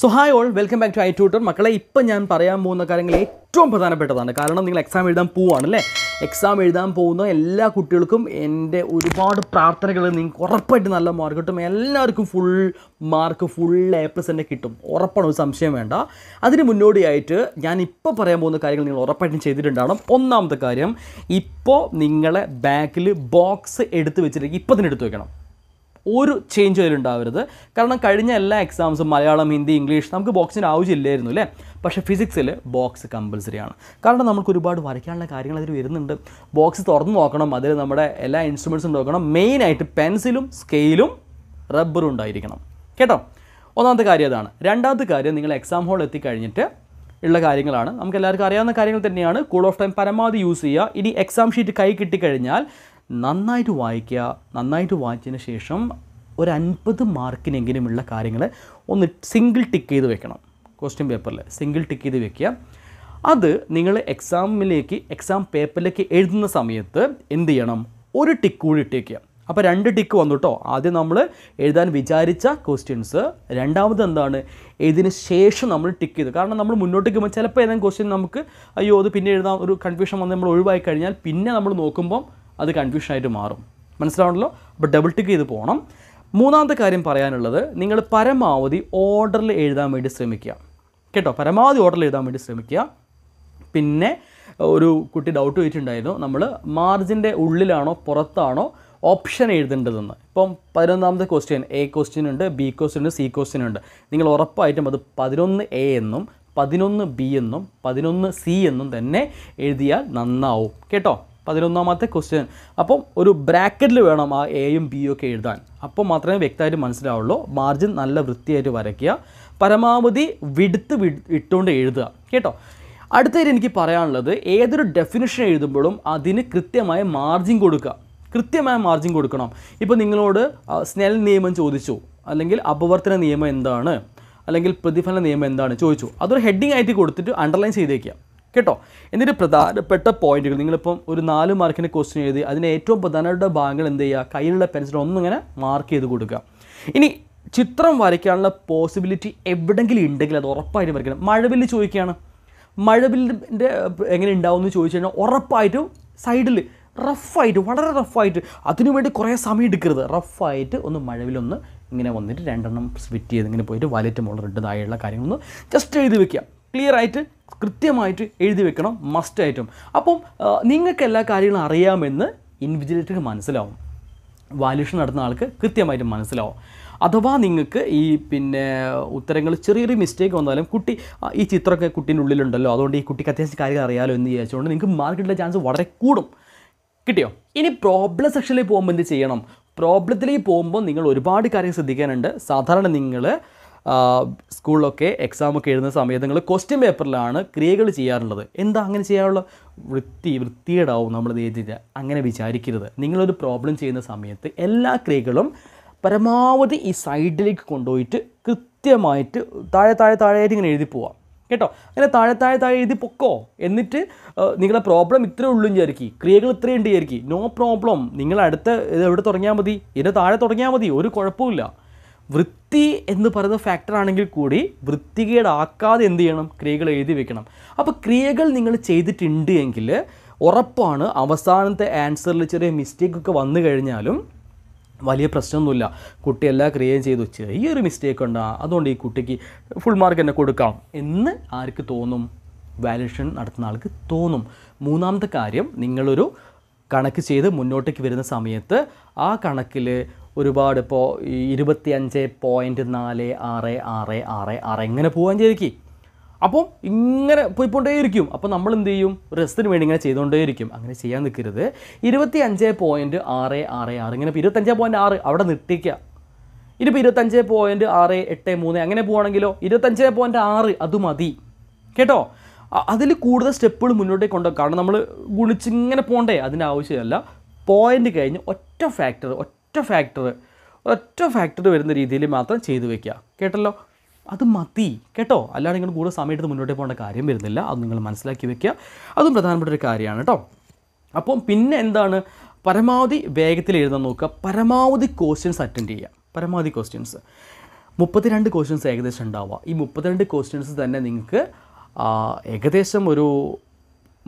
so hi all welcome back to I tutor മക്കളെ ഇപ്പം ഞാൻ പറയാൻ പോകുന്ന കാര്യങ്ങൾ ഏറ്റവും പ്രധാനപ്പെട്ടതാണ് കാരണം നിങ്ങൾ എക്സാം എഴുതാൻ പോവുകയാണ് അല്ലേ എക്സാം എഴുതാൻ പോകുന്ന എല്ലാ കുട്ടികൾക്കും എൻ്റെ ഒരുപാട് പ്രാർത്ഥനകൾ നിങ്ങൾക്ക് ഉറപ്പായിട്ട് നല്ല മാർക്ക് കിട്ടും എല്ലാവർക്കും full mark full A plus തന്നെ കിട്ടും ഉറപ്പാണ് ഒരു സംശയം വേണ്ട അതിന് മുന്നോടിയായിട്ട് ഞാൻ ഇപ്പോൾ പറയാൻ പോകുന്ന കാര്യങ്ങൾ നിങ്ങൾ ഉറപ്പായിട്ടും ചെയ്തിട്ടുണ്ടാവണം ഒന്നാമത്തെ കാര്യം ഇപ്പോൾ നിങ്ങളെ ബാക്കിൽ ബോക്സ് എടുത്ത് വെച്ചിട്ടേക്ക് ഇപ്പോൾ തന്നെ എടുത്ത് വയ്ക്കണം ഒരു ചേഞ്ച് അതിലുണ്ടാവരുത് കാരണം കഴിഞ്ഞ എല്ലാ എക്സാംസും മലയാളം ഹിന്ദി ഇംഗ്ലീഷ് നമുക്ക് ബോക്സിൻ്റെ ആവശ്യമില്ലായിരുന്നു അല്ലേ പക്ഷേ ഫിസിക്സിൽ ബോക്സ് കമ്പൽസറി ആണ് കാരണം നമുക്ക് ഒരുപാട് വരയ്ക്കാനുള്ള കാര്യങ്ങൾ അതിൽ വരുന്നുണ്ട് ബോക്സ് തുറന്ന് നോക്കണം അതിൽ നമ്മുടെ എല്ലാ ഇൻസ്ട്രുമെൻസും നോക്കണം മെയിനായിട്ട് പെൻസിലും സ്കെയിലും റബ്ബറും ഉണ്ടായിരിക്കണം കേട്ടോ ഒന്നാമത്തെ കാര്യം അതാണ് രണ്ടാമത്തെ കാര്യം നിങ്ങൾ എക്സാം ഹാളിൽ എത്തിക്കഴിഞ്ഞിട്ട് ഉള്ള കാര്യങ്ങളാണ് നമുക്ക് എല്ലാവർക്കും അറിയാവുന്ന കാര്യങ്ങൾ തന്നെയാണ് കൂൾ ഓഫ് ടൈം പരമാവധി യൂസ് ചെയ്യുക ഇനി എക്സാം ഷീറ്റ് കൈ കിട്ടിക്കഴിഞ്ഞാൽ നന്നായിട്ട് വായിക്കുക നന്നായിട്ട് വായിച്ചതിന് ശേഷം ഒരു അൻപത് മാർക്കിനെങ്കിലുമുള്ള കാര്യങ്ങൾ ഒന്ന് സിംഗിൾ ടിക്ക് ചെയ്ത് വെക്കണം ക്വസ്റ്റ്യൻ പേപ്പറിൽ സിംഗിൾ ടിക്ക് ചെയ്ത് വെക്കുക അത് നിങ്ങൾ എക്സാമിലേക്ക് എക്സാം പേപ്പറിലേക്ക് എഴുതുന്ന സമയത്ത് എന്ത് ചെയ്യണം ഒരു ടിക്ക് കൂടി ഇട്ടേക്കുക അപ്പോൾ രണ്ട് ടിക്ക് വന്നു കേട്ടോ ആദ്യം നമ്മൾ എഴുതാൻ വിചാരിച്ച ക്വസ്റ്റ്യൻസ് രണ്ടാമത് എന്താണ് എഴുതിന് ശേഷം നമ്മൾ ടിക്ക് ചെയ്ത് കാരണം നമ്മൾ മുന്നോട്ട് പോകുമ്പോൾ ചിലപ്പോൾ ഏതെങ്കിലും ക്വസ്റ്റ്യൻ നമുക്ക് അയ്യോ അത് പിന്നെ എഴുതാൻ ഒരു കൺഫ്യൂഷൻ വന്ന് നമ്മൾ ഒഴിവായി കഴിഞ്ഞാൽ പിന്നെ നമ്മൾ നോക്കുമ്പം അത് കൺഫ്യൂഷനായിട്ട് മാറും മനസ്സിലാവണല്ലോ അപ്പോൾ ഡബിൾ ടിക്ക് ചെയ്ത് പോകണം മൂന്നാമത്തെ കാര്യം പറയാനുള്ളത് നിങ്ങൾ പരമാവധി ഓർഡറിൽ എഴുതാൻ വേണ്ടി ശ്രമിക്കുക കേട്ടോ പരമാവധി ഓർഡറിൽ എഴുതാൻ വേണ്ടി ശ്രമിക്കുക പിന്നെ ഒരു കുട്ടി ഡൗട്ട് ചോദിച്ചിട്ടുണ്ടായിരുന്നു നമ്മൾ മാർജിൻ്റെ ഉള്ളിലാണോ പുറത്താണോ ഓപ്ഷൻ എഴുതേണ്ടതെന്ന് ഇപ്പം പതിനൊന്നാമത്തെ ക്വസ്റ്റ്യൻ എ ക്വസ്റ്റ്യൻ ഉണ്ട് ബി ക്വസ്റ്റ്യൻ ഉണ്ട് സി ക്വസ്റ്റ്യൻ ഉണ്ട് നിങ്ങൾ ഉറപ്പായിട്ടും അത് പതിനൊന്ന് എ എന്നും പതിനൊന്ന് ബി എന്നും പതിനൊന്ന് സി എന്നും തന്നെ എഴുതിയാൽ നന്നാവും കേട്ടോ പതിനൊന്നാമത്തെ ക്വസ്റ്റ്യൻ അപ്പം ഒരു ബ്രാക്കറ്റിൽ വേണം ആ എയും ബിയും ഒക്കെ എഴുതാൻ അപ്പോൾ മാത്രമേ വ്യക്തമായിട്ട് മനസ്സിലാവുള്ളൂ മാർജിൻ നല്ല വൃത്തിയായിട്ട് വരയ്ക്കുക പരമാവധി വിടുത്ത് ഇട്ടുകൊണ്ട് എഴുതുക കേട്ടോ അടുത്തതിൽ എനിക്ക് പറയാനുള്ളത് ഏതൊരു ഡെഫിനിഷൻ എഴുതുമ്പോഴും അതിന് കൃത്യമായ മാർജിൻ കൊടുക്കുക കൃത്യമായ മാർജിൻ കൊടുക്കണം ഇപ്പോൾ നിങ്ങളോട് സ്നെൽ നിയമം ചോദിച്ചു അല്ലെങ്കിൽ അപവർത്തന നിയമം എന്താണ് അല്ലെങ്കിൽ പ്രതിഫല നിയമം എന്താണ് ചോദിച്ചു അതൊരു ഹെഡിങ് ആയിട്ട് കൊടുത്തിട്ട് അണ്ടർലൈൻ ചെയ്തേക്കുക കേട്ടോ എന്നിട്ട് പ്രധാനപ്പെട്ട പോയിന്റുകൾ നിങ്ങളിപ്പം ഒരു നാല് മാർക്കിൻ്റെ ക്വസ്റ്റ്യൻ എഴുതി അതിന് ഏറ്റവും പ്രധാനപ്പെട്ട ഭാഗങ്ങൾ എന്ത് ചെയ്യുക കയ്യിലുള്ള പെൻസിൽ ഒന്നിങ്ങനെ മാർക്ക് ചെയ്ത് കൊടുക്കുക ഇനി ചിത്രം വരയ്ക്കാനുള്ള പോസിബിലിറ്റി എവിടെങ്കിലും ഉണ്ടെങ്കിൽ അത് ഉറപ്പായിട്ടും വരയ്ക്കണം മഴവില്ല് ചോദിക്കുകയാണ് മഴവില്ലിൻ്റെ എങ്ങനെ ഉണ്ടാവുമെന്ന് ചോദിച്ചു കഴിഞ്ഞാൽ ഉറപ്പായിട്ടും സൈഡിൽ റഫായിട്ട് വളരെ റഫായിട്ട് അതിനുവേണ്ടി കുറേ സമയം എടുക്കരുത് റഫായിട്ട് ഒന്ന് മഴവിലൊന്ന് ഇങ്ങനെ വന്നിട്ട് രണ്ടെണ്ണം സ്വിറ്റ് ചെയ്ത് ഇങ്ങനെ പോയിട്ട് വലറ്റ് മുളറിട്ടതായുള്ള കാര്യങ്ങളൊന്ന് ജസ്റ്റ് എഴുതി വെക്കുക ക്ലിയർ ആയിട്ട് കൃത്യമായിട്ട് എഴുതി വെക്കണം മസ്റ്റായിട്ടും അപ്പം നിങ്ങൾക്ക് എല്ലാ കാര്യങ്ങളും അറിയാമെന്ന് ഇൻവിജിലേറ്റർ മനസ്സിലാവും വാല്യൂഷൻ നടത്തുന്ന ആൾക്ക് കൃത്യമായിട്ട് മനസ്സിലാവും അഥവാ നിങ്ങൾക്ക് ഈ പിന്നെ ഉത്തരങ്ങൾ ചെറിയൊരു മിസ്റ്റേക്ക് വന്നാലും കുട്ടി ഈ ചിത്രമൊക്കെ കുട്ടീൻ്റെ ഉള്ളിലുണ്ടല്ലോ അതുകൊണ്ട് ഈ കുട്ടിക്ക് അത്യാവശ്യം കാര്യങ്ങൾ അറിയാമല്ലോ എന്ന് ചോദിച്ചുകൊണ്ട് നിങ്ങൾക്ക് മാർക്കറ്റിലെ ചാൻസ് വളരെ കൂടും കിട്ടിയോ ഇനി പ്രോബ്ലം സെക്ഷനിൽ പോകുമ്പോൾ എന്ത് ചെയ്യണം പ്രോബ്ലത്തിലേക്ക് പോകുമ്പോൾ നിങ്ങൾ ഒരുപാട് കാര്യം ശ്രദ്ധിക്കാനുണ്ട് സാധാരണ നിങ്ങൾ സ്കൂളിലൊക്കെ എക്സാമൊക്കെ എഴുതുന്ന സമയത്ത് നിങ്ങൾ ക്വസ്റ്റ്യൻ പേപ്പറിലാണ് ക്രിയകൾ ചെയ്യാറുള്ളത് എന്താ അങ്ങനെ ചെയ്യാനുള്ള വൃത്തി വൃത്തിയേടാവും നമ്മൾ ചെയ്തില്ല അങ്ങനെ വിചാരിക്കരുത് നിങ്ങളൊരു പ്രോബ്ലം ചെയ്യുന്ന സമയത്ത് എല്ലാ ക്രിയകളും പരമാവധി ഈ സൈഡിലേക്ക് കൊണ്ടുപോയിട്ട് കൃത്യമായിട്ട് താഴെ താഴെ താഴെയായിട്ട് ഇങ്ങനെ എഴുതി പോവാം കേട്ടോ അങ്ങനെ താഴെ താഴെ താഴെ എഴുതി പൊക്കോ എന്നിട്ട് നിങ്ങളുടെ പ്രോബ്ലം ഇത്രയേ ഉള്ളൂ വിചാരിക്കും ക്രിയകൾ ഇത്രയും ഉണ്ട് വിചാരിക്കും നോ പ്രോബ്ലം നിങ്ങൾ അടുത്ത എവിടെ തുടങ്ങിയാൽ മതി ഇതിൻ്റെ താഴെ തുടങ്ങിയാൽ മതി ഒരു കുഴപ്പമില്ല വൃത്തി എന്ന് പറയുന്ന ഫാക്ടർ ആണെങ്കിൽ കൂടി വൃത്തികേടാക്കാതെ എന്ത് ചെയ്യണം ക്രിയകൾ എഴുതി വെക്കണം അപ്പോൾ ക്രിയകൾ നിങ്ങൾ ചെയ്തിട്ടുണ്ട് എങ്കിൽ ഉറപ്പാണ് അവസാനത്തെ ആൻസറിൽ ചെറിയ മിസ്റ്റേക്കൊക്കെ വന്നു കഴിഞ്ഞാലും വലിയ പ്രശ്നമൊന്നുമില്ല കുട്ടി എല്ലാ ക്രിയയും ചെയ്തു ചെറിയൊരു മിസ്റ്റേക്ക് ഉണ്ട് അതുകൊണ്ട് ഈ കുട്ടിക്ക് ഫുൾ മാർക്ക് തന്നെ കൊടുക്കാം എന്ന് ആർക്ക് തോന്നും വാലുവേഷൻ നടത്തുന്ന ആൾക്ക് തോന്നും മൂന്നാമത്തെ കാര്യം നിങ്ങളൊരു കണക്ക് ചെയ്ത് മുന്നോട്ടേക്ക് വരുന്ന സമയത്ത് ആ കണക്കിൽ ഒരുപാട് ഇപ്പോൾ ഇരുപത്തി അഞ്ച് പോയിൻറ്റ് നാല് ആറ് ആറ് ആറ് ആറ് ഇങ്ങനെ പോകാൻ ചെയ്തിരിക്കും അപ്പം ഇങ്ങനെ പോയിക്കൊണ്ടേയിരിക്കും അപ്പോൾ നമ്മൾ എന്ത് ചെയ്യും റെസ്റ്റിന് വേണ്ടി ഇങ്ങനെ ചെയ്തുകൊണ്ടേയിരിക്കും അങ്ങനെ ചെയ്യാൻ നിൽക്കരുത് ഇരുപത്തി അഞ്ച് പോയിൻറ്റ് ആറ് ആറ് ആറ് ഇങ്ങനെ ഇപ്പോൾ ഇരുപത്തഞ്ച് പോയിൻറ്റ് ആറ് അവിടെ നിർത്തിക്കുക ഇനിയിപ്പോൾ ഇരുപത്തഞ്ച് പോയിൻറ്റ് ആറ് എട്ട് മൂന്ന് അങ്ങനെ പോവുകയാണെങ്കിലോ ഇരുപത്തഞ്ച് പോയിൻറ്റ് ആറ് അത് മതി കേട്ടോ അതിൽ കൂടുതൽ സ്റ്റെപ്പുകൾ മുന്നോട്ടേക്ക് കൊണ്ടുപോകും കാരണം നമ്മൾ ഗുണിച്ചിങ്ങനെ പോകണ്ടേ അതിൻ്റെ ആവശ്യമല്ല പോയിൻ്റ് കഴിഞ്ഞ് ഒറ്റ ഫാക്ടർ ഒറ്റ ഒറ്റ ഫാക്ടർ ഒറ്റ ഫാക്ടർ വരുന്ന രീതിയിൽ മാത്രം ചെയ്തു വെക്കുക കേട്ടല്ലോ അത് മതി കേട്ടോ അല്ലാതെ നിങ്ങൾ കൂടുതൽ സമയത്ത് മുന്നോട്ട് പോകേണ്ട കാര്യം വരുന്നില്ല അത് നിങ്ങൾ മനസ്സിലാക്കി വെക്കുക അതും പ്രധാനപ്പെട്ട ഒരു കാര്യമാണ് കേട്ടോ അപ്പം പിന്നെ എന്താണ് പരമാവധി വേഗത്തിൽ എഴുതാൻ നോക്കുക പരമാവധി ക്വസ്റ്റ്യൻസ് അറ്റൻഡ് ചെയ്യുക പരമാവധി ക്വസ്റ്റ്യൻസ് മുപ്പത്തിരണ്ട് ക്വസ്റ്റ്യൻസ് ഏകദേശം ഉണ്ടാവുക ഈ മുപ്പത്തിരണ്ട് ക്വസ്റ്റ്യൻസ് തന്നെ നിങ്ങൾക്ക് ഏകദേശം ഒരു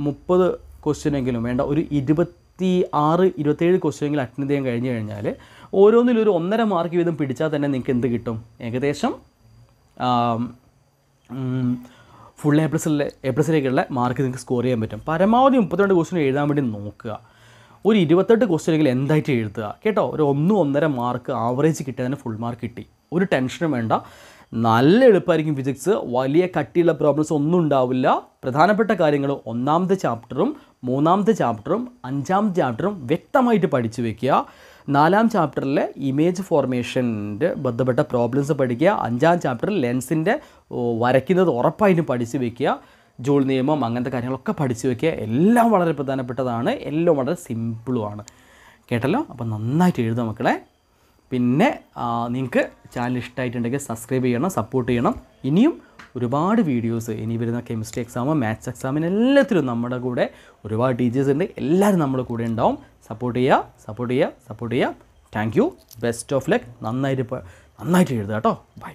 മുപ്പത് ക്വസ്റ്റ്യനെങ്കിലും വേണ്ട ഒരു ഇരുപത്തി ഇരുപത്തി ആറ് ഇരുപത്തേഴ് ക്വസ്റ്റ്യനെങ്കിൽ അറ്റൻഡ് ചെയ്യാൻ കഴിഞ്ഞു കഴിഞ്ഞാൽ ഓരോന്നിലും ഒരു ഒന്നര മാർക്ക് വീതം പിടിച്ചാൽ തന്നെ നിങ്ങൾക്ക് എന്ത് കിട്ടും ഏകദേശം ഫുൾ എ പ്ലസിലെ എ പ്ലസിലേക്കുള്ള മാർക്ക് നിങ്ങൾക്ക് സ്കോർ ചെയ്യാൻ പറ്റും പരമാവധി മുപ്പത്തിരണ്ട് ക്വസ്റ്റ്യൻ എഴുതാൻ വേണ്ടി നോക്കുക ഒരു ഇരുപത്തെട്ട് ക്വസ്റ്റ്യനെങ്കിൽ എന്തായിട്ട് എഴുതുക കേട്ടോ ഒരു ഒന്നും ഒന്നര മാർക്ക് ആവറേജ് കിട്ടിയാൽ തന്നെ ഫുൾ മാർക്ക് കിട്ടി ഒരു ടെൻഷനും വേണ്ട നല്ല എളുപ്പമായിരിക്കും ഫിസിക്സ് വലിയ കട്ടിയുള്ള പ്രോബ്ലംസ് ഒന്നും ഉണ്ടാവില്ല പ്രധാനപ്പെട്ട കാര്യങ്ങൾ ഒന്നാമത്തെ ചാപ്റ്ററും മൂന്നാമത്തെ ചാപ്റ്ററും അഞ്ചാമത്തെ ചാപ്റ്ററും വ്യക്തമായിട്ട് പഠിച്ചു വെക്കുക നാലാം ചാപ്റ്ററിൽ ഇമേജ് ഫോർമേഷൻ്റെ ബന്ധപ്പെട്ട പ്രോബ്ലംസ് പഠിക്കുക അഞ്ചാം ചാപ്റ്ററിൽ ലെൻസിൻ്റെ വരയ്ക്കുന്നത് ഉറപ്പായിട്ടും പഠിച്ചു വെക്കുക ജോൾ നിയമം അങ്ങനത്തെ കാര്യങ്ങളൊക്കെ പഠിച്ചു വെക്കുക എല്ലാം വളരെ പ്രധാനപ്പെട്ടതാണ് എല്ലാം വളരെ സിമ്പിളുമാണ് കേട്ടല്ലോ അപ്പോൾ നന്നായിട്ട് എഴുതാം മക്കളെ പിന്നെ നിങ്ങൾക്ക് ചാനൽ ഇഷ്ടമായിട്ടുണ്ടെങ്കിൽ സബ്സ്ക്രൈബ് ചെയ്യണം സപ്പോർട്ട് ചെയ്യണം ഇനിയും ഒരുപാട് വീഡിയോസ് ഇനി വരുന്ന കെമിസ്ട്രി എക്സാം മാത്സ് എക്സാമിന് എല്ലാത്തിലും നമ്മുടെ കൂടെ ഒരുപാട് ടീച്ചേഴ്സ് ഉണ്ട് എല്ലാവരും നമ്മുടെ കൂടെ ഉണ്ടാവും സപ്പോർട്ട് ചെയ്യുക സപ്പോർട്ട് ചെയ്യുക സപ്പോർട്ട് ചെയ്യുക thank you best of luck നന്നായിട്ട് നന്നായിട്ട് എഴുതുക കേട്ടോ ബൈ